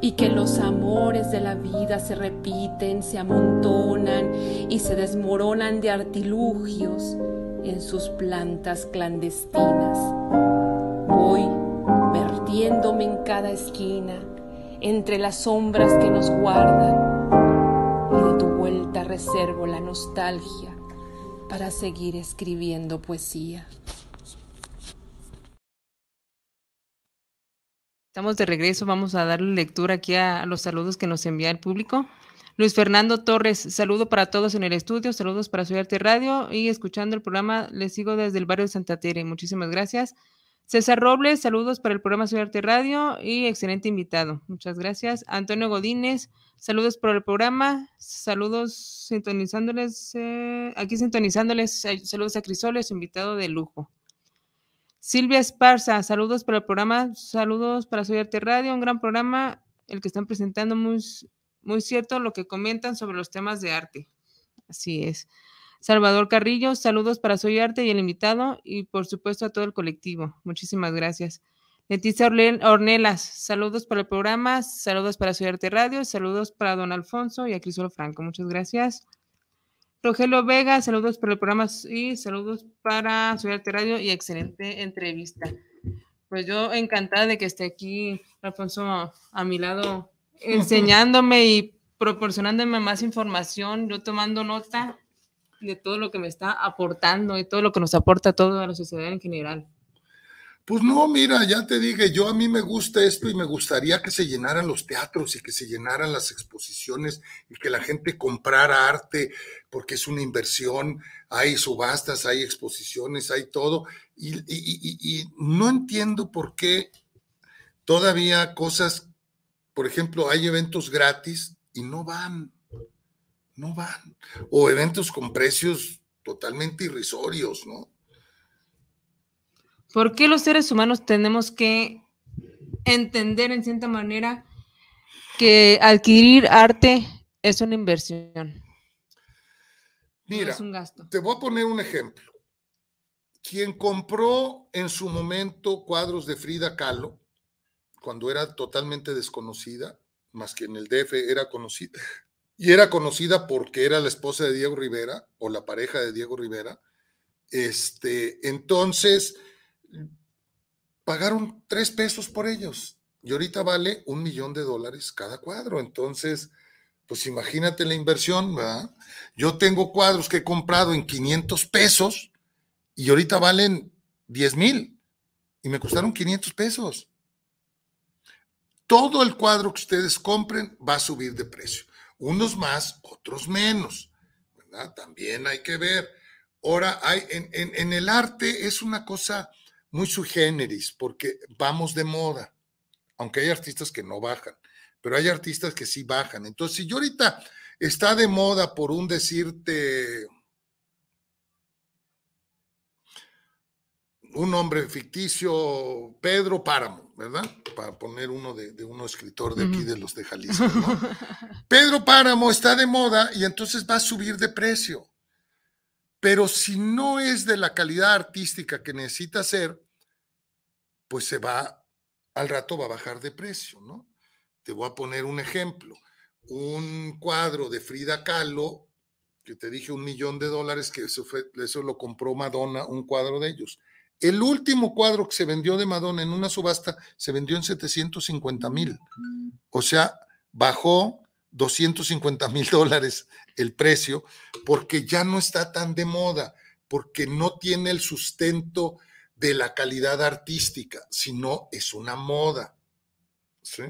Y que los amores de la vida se repiten, se amontonan y se desmoronan de artilugios en sus plantas clandestinas. Voy vertiéndome en cada esquina, entre las sombras que nos guardan, y de tu vuelta reservo la nostalgia para seguir escribiendo poesía. Estamos de regreso, vamos a darle lectura aquí a, los saludos que nos envía el público. Luis Fernando Torres, saludo para todos en el estudio, saludos para Soy Arte Radio y escuchando el programa, les sigo desde el barrio de Santa Tere. Muchísimas gracias. César Robles, saludos para el programa Soy Arte Radio y excelente invitado. Muchas gracias. Antonio Godínez, saludos por el programa, saludos sintonizándoles, eh, aquí sintonizándoles, saludos a Crisoles, invitado de lujo. Silvia Esparza, saludos para el programa, saludos para Soy Arte Radio, un gran programa el que están presentando, muy, muy cierto lo que comentan sobre los temas de arte. Así es. Salvador Carrillo, saludos para Soy Arte y el invitado y por supuesto a todo el colectivo. Muchísimas gracias. Leticia Ornelas, saludos para el programa, saludos para Soy Arte Radio, saludos para don Alfonso y a Crisolo Franco. Muchas gracias. Rogelio Vega, saludos para el programa y saludos para su Radio y excelente entrevista. Pues yo encantada de que esté aquí Alfonso a, a mi lado enseñándome y proporcionándome más información, yo tomando nota de todo lo que me está aportando y todo lo que nos aporta todo a la sociedad en general. Pues no, mira, ya te dije, yo a mí me gusta esto y me gustaría que se llenaran los teatros y que se llenaran las exposiciones y que la gente comprara arte porque es una inversión, hay subastas, hay exposiciones, hay todo. Y, no entiendo por qué todavía cosas, por ejemplo, hay eventos gratis y no van, no van. O eventos con precios totalmente irrisorios, ¿no? ¿Por qué los seres humanos tenemos que entender en cierta manera que adquirir arte es una inversión? Mira, te voy a poner un ejemplo. Quien compró en su momento cuadros de Frida Kahlo, cuando era totalmente desconocida, más que en el DF era conocida, y era conocida porque era la esposa de Diego Rivera o la pareja de Diego Rivera, este, entonces pagaron tres pesos por ellos y ahorita vale un millón de dólares cada cuadro. Entonces, pues imagínate la inversión, ¿verdad? Yo tengo cuadros que he comprado en 500 pesos y ahorita valen 10 mil y me costaron 500 pesos. Todo el cuadro que ustedes compren va a subir de precio. Unos más, otros menos. También hay que ver. Ahora, hay, en el arte es una cosa muy sui generis, porque vamos de moda, aunque hay artistas que no bajan, pero hay artistas que sí bajan. Entonces, si yo ahorita está de moda por un decirte un nombre ficticio, Pedro Páramo, ¿verdad? Para poner uno de, uno escritor de aquí, de los de Jalisco. Pedro Páramo está de moda y entonces va a subir de precio. Pero si no es de la calidad artística que necesita ser, pues se va, al rato va a bajar de precio, ¿no? Te voy a poner un ejemplo. Un cuadro de Frida Kahlo, que te dije un millón de dólares, que eso, lo compró Madonna, un cuadro de ellos. El último cuadro que se vendió de Madonna en una subasta se vendió en 750 mil. O sea, bajó 250 mil dólares el precio porque ya no está tan de moda, porque no tiene el sustento de la calidad artística, sino es una moda. ¿Sí?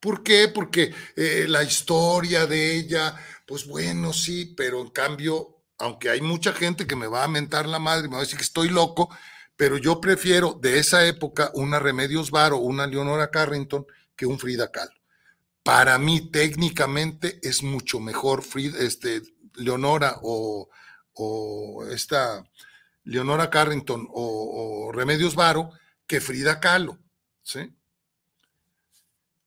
¿Por qué? Porque eh, la historia de ella, pues bueno, sí, pero en cambio, aunque hay mucha gente que me va a mentar la madre, me va a decir que estoy loco, pero yo prefiero de esa época una Remedios Varo, una Leonora Carrington, que un Frida Kahlo. Para mí, técnicamente, es mucho mejor Frida, este, Leonora o esta Leonora Carrington o, Remedios Varo que Frida Kahlo, ¿sí?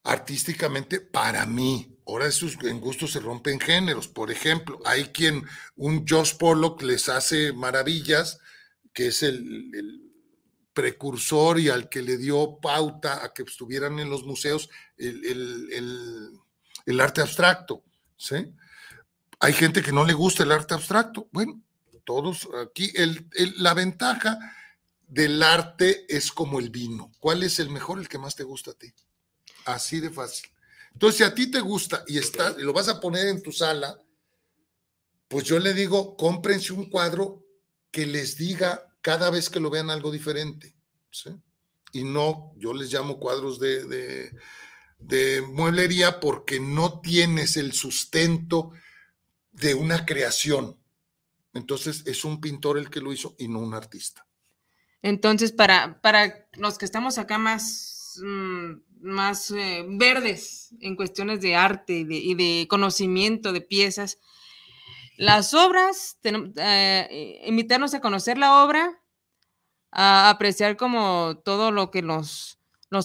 Artísticamente, para mí, ahora esos en gustos se rompen géneros. Por ejemplo, hay quien, un Josh Pollock les hace maravillas, que es el, precursor y al que le dio pauta a que estuvieran en los museos el, arte abstracto. ¿sí? Hay gente que no le gusta el arte abstracto. Bueno, todos aquí, la ventaja del arte es como el vino. ¿Cuál es el mejor, el que más te gusta a ti? Así de fácil. Entonces, si a ti te gusta y, está, lo vas a poner en tu sala, pues yo le digo, cómprense un cuadro que les diga cada vez que lo vean algo diferente. Y no, yo les llamo cuadros de, de, de mueblería porque no tienes el sustento de una creación. Entonces es un pintor el que lo hizo y no un artista. Entonces, para, los que estamos acá más, mm, más eh, verdes en cuestiones de arte y de, conocimiento de piezas, las obras, eh, eh, invitarnos a conocer la obra, a apreciar como todo lo que nos,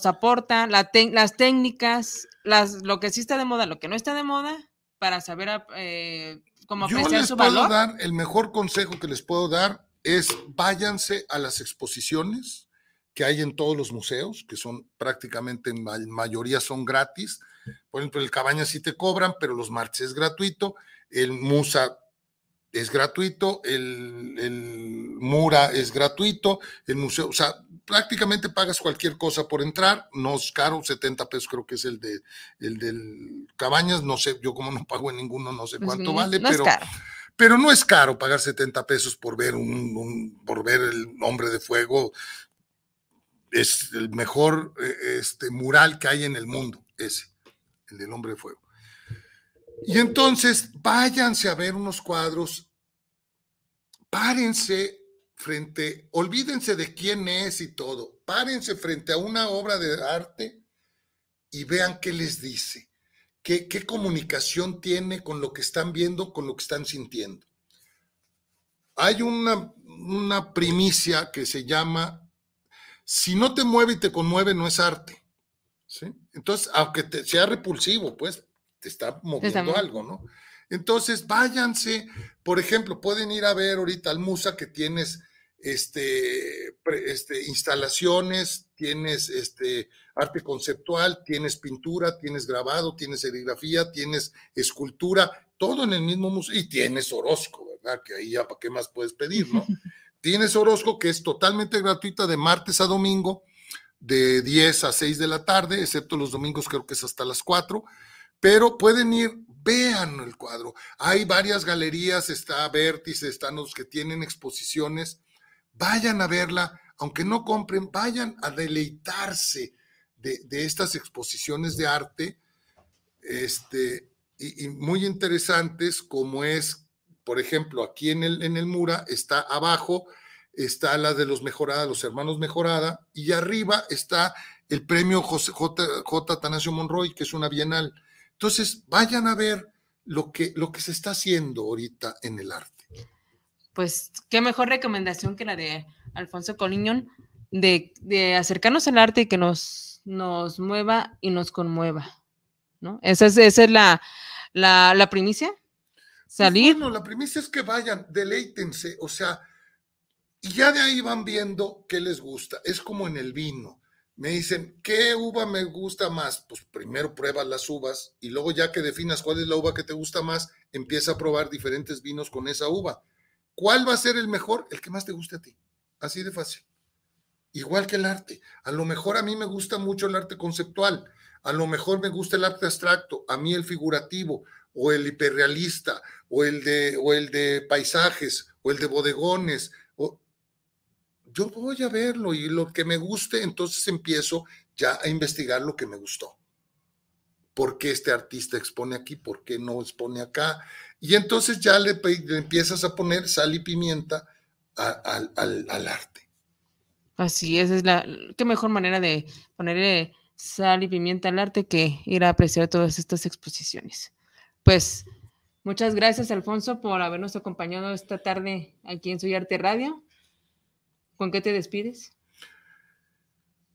aporta, las técnicas, lo que sí está de moda, lo que no está de moda, para saber eh, cómo apreciar su valor? el mejor consejo que les puedo dar es váyanse a las exposiciones que hay en todos los museos, que son prácticamente en mayoría son gratis. Por ejemplo, el Cabaña sí te cobran, pero los marches es gratuito. El Musa es gratuito, el, Mura es gratuito, el museo, o sea, prácticamente pagas cualquier cosa por entrar, no es caro, 70 pesos creo que es el de el del Cabañas, no sé, yo como no pago en ninguno, no sé pues cuánto vale, pero, pero no es caro pagar 70 pesos por ver un por ver el hombre de fuego. Es el mejor eh, este, mural que hay en el mundo, ese, el del hombre de fuego. Y entonces váyanse a ver unos cuadros, párense frente, olvídense de quién es y todo, párense frente a una obra de arte y vean qué les dice, qué, comunicación tiene con lo que están viendo, con lo que están sintiendo. Hay una, primicia que se llama, si no te mueve y te conmueve, no es arte. Entonces, aunque sea repulsivo, pues te está moviendo algo, ¿no? Entonces, váyanse, por ejemplo, pueden ir a ver ahorita al Musa que tienes este, este, instalaciones, tienes este, arte conceptual, tienes pintura, tienes grabado, tienes serigrafía, tienes escultura, todo en el mismo museo, y tienes Orozco, ¿verdad? Que ahí ya, ¿para qué más puedes pedir, no? tienes Orozco, que es totalmente gratuita de martes a domingo, de 10 a 6 de la tarde, excepto los domingos creo que es hasta las 4 pero pueden ir, vean el cuadro. Hay varias galerías, está Vértice, están los que tienen exposiciones. Vayan a verla, aunque no compren, vayan a deleitarse de, estas exposiciones de arte, este, y, muy interesantes, como es, por ejemplo, aquí en el, en el Mura, está abajo, está la de los Mejorada, los hermanos Mejorada, y arriba está el premio José, J, J. Atanasio Monroy, que es una bienal. Entonces, vayan a ver lo que, lo que se está haciendo ahorita en el arte. Pues qué mejor recomendación que la de Alfonso Coliñón de, acercarnos al arte y que nos, nos mueva y nos conmueva. ¿no? Esa es, esa es la, primicia. Pues salir. bueno, la primicia es que vayan, deleítense, o sea, y ya de ahí van viendo qué les gusta. Es como en el vino. Me dicen, ¿qué uva me gusta más? Pues primero pruebas las uvas y luego ya que definas cuál es la uva que te gusta más, empieza a probar diferentes vinos con esa uva. ¿Cuál va a ser el mejor? El que más te guste a ti. Así de fácil. Igual que el arte. A lo mejor a mí me gusta mucho el arte conceptual. A lo mejor me gusta el arte abstracto, a mí el figurativo, o el hiperrealista, o el de, o el de paisajes, o el de bodegones, yo voy a verlo y lo que me guste, entonces empiezo ya a investigar lo que me gustó. ¿Por qué este artista expone aquí? ¿Por qué no expone acá? Y entonces ya le, empiezas a poner sal y pimienta al, arte. Así es, es la qué mejor manera de ponerle sal y pimienta al arte que ir a apreciar todas estas exposiciones. Pues muchas gracias, Alfonso, por habernos acompañado esta tarde aquí en Soy Arte Radio. ¿Con qué te despides?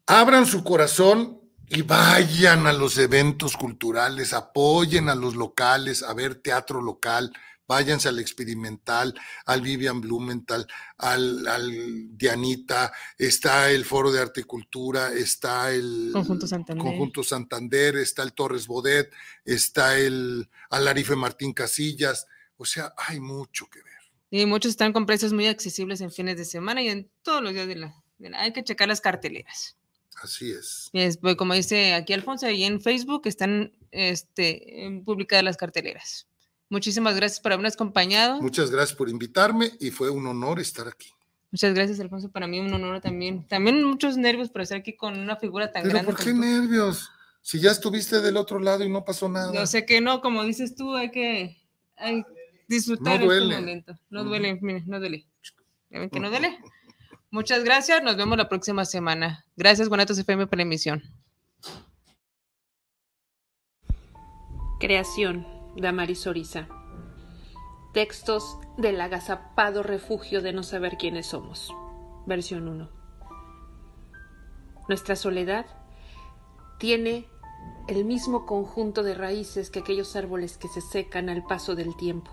Abran su corazón y vayan a los eventos culturales, apoyen a los locales, a ver teatro local, váyanse al experimental, al Vivian Blumenthal, al, Dianita, está el Foro de Arte y Cultura, está el Conjunto Santander, Conjunto Santander está el Torres Bodet, está el Alarife Martín Casillas, o sea, hay mucho que ver. Y muchos están con precios muy accesibles en fines de semana y en todos los días de la... hay que checar las carteleras. Así es. es pues, como dice aquí Alfonso, ahí en Facebook están este, publicadas las carteleras. Muchísimas gracias por habernos acompañado. Muchas gracias por invitarme y fue un honor estar aquí. Muchas gracias, Alfonso. Para mí un honor también. También muchos nervios por estar aquí con una figura tan ¿Pero grande. ¿Por qué nervios? Si ya estuviste del otro lado y no pasó nada. No sé que no, como dices tú, hay que, hay disfrutar no este momento. No duele, no duele. no duele? Muchas gracias, nos vemos la próxima semana. Gracias, Guanatos FM, por la emisión. Creación, Amaris Oriza. Textos del agazapado refugio de no saber quiénes somos. Versión 1. Nuestra soledad tiene el mismo conjunto de raíces que aquellos árboles que se secan al paso del tiempo.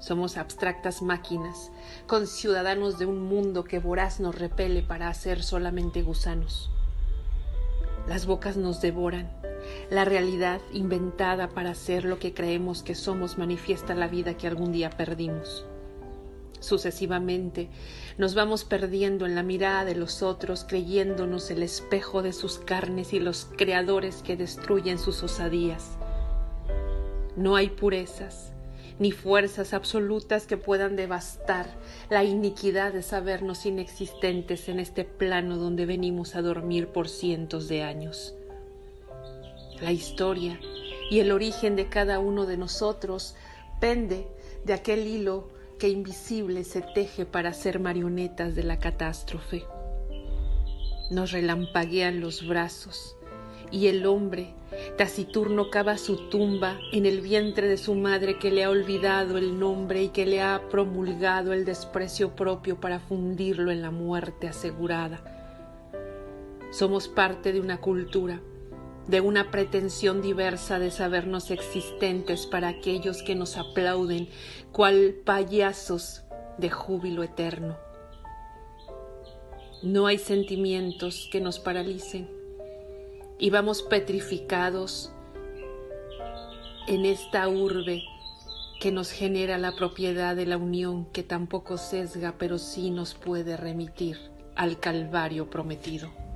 Somos abstractas máquinas, con ciudadanos de un mundo que voraz nos repele para hacer solamente gusanos. Las bocas nos devoran. La realidad inventada para ser lo que creemos que somos manifiesta la vida que algún día perdimos. Sucesivamente nos vamos perdiendo en la mirada de los otros, creyéndonos el espejo de sus carnes y los creadores que destruyen sus osadías. No hay purezas, ni fuerzas absolutas que puedan devastar la iniquidad de sabernos inexistentes en este plano donde venimos a dormir por cientos de años. La historia y el origen de cada uno de nosotros pende de aquel hilo que invisible se teje para ser marionetas de la catástrofe. Nos relampaguean los brazos y el hombre taciturno cava su tumba en el vientre de su madre que le ha olvidado el nombre y que le ha promulgado el desprecio propio para fundirlo en la muerte asegurada. Somos parte de una cultura, de una pretensión diversa de sabernos existentes para aquellos que nos aplauden, cual payasos de júbilo eterno. No hay sentimientos que nos paralicen y vamos petrificados en esta urbe que nos genera la propiedad de la unión que tampoco sesga, pero sí nos puede remitir al Calvario prometido.